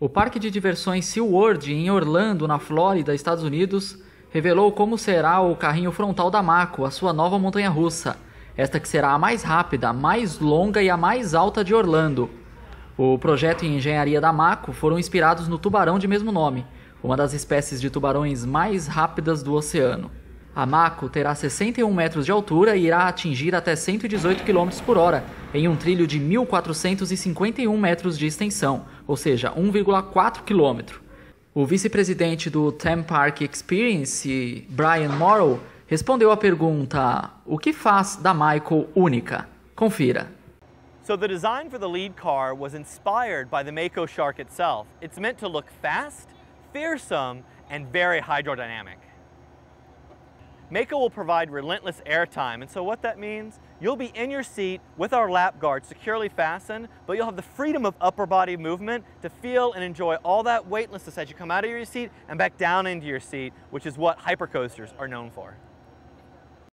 O parque de diversões SeaWorld em Orlando, na Flórida, Estados Unidos, revelou como será o carrinho frontal da Mako, a sua nova montanha russa, esta que será a mais rápida, a mais longa e a mais alta de Orlando. O projeto e engenharia da Mako foram inspirados no tubarão de mesmo nome, uma das espécies de tubarões mais rápidas do oceano. A Mako terá 61 metros de altura e irá atingir até 118 km por hora, em um trilho de 1.451 metros de extensão, ou seja, 1,4 km. O vice-presidente do Theme Park Experience, Brian Morrow, respondeu à pergunta: O que faz da Michael única? Confira. So the design for the lead car was inspired by the Mako Shark itself. It's meant to look fast, fearsome, and very hydrodynamic. Mako will provide relentless airtime, and so what that means, you'll be in your seat with our lap guard securely fastened, but you'll have the freedom of upper body movement to feel and enjoy all that weightlessness as you come out of your seat and back down into your seat, which is what hypercoasters are known for.